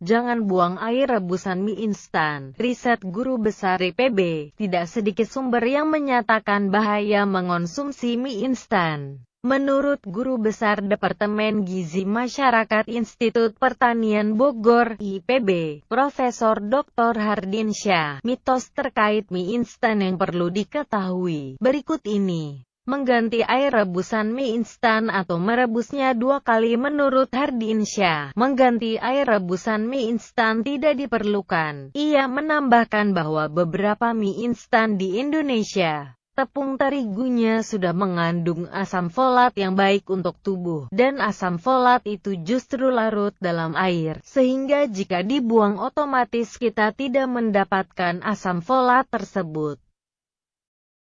Jangan buang air rebusan mie instan. Riset Guru Besar IPB, tidak sedikit sumber yang menyatakan bahaya mengonsumsi mie instan. Menurut Guru Besar Departemen Gizi Masyarakat Institut Pertanian Bogor, IPB, Profesor Dr. Hardin Syah, mitos terkait mie instan yang perlu diketahui. Berikut ini mengganti air rebusan mie instan atau merebusnya dua kali menurut Hardinsyah. Mengganti air rebusan mie instan tidak diperlukan. Ia menambahkan bahwa beberapa mie instan di Indonesia Tepung terigunya sudah mengandung asam folat yang baik untuk tubuh, dan asam folat itu justru larut dalam air, sehingga jika dibuang otomatis kita tidak mendapatkan asam folat tersebut.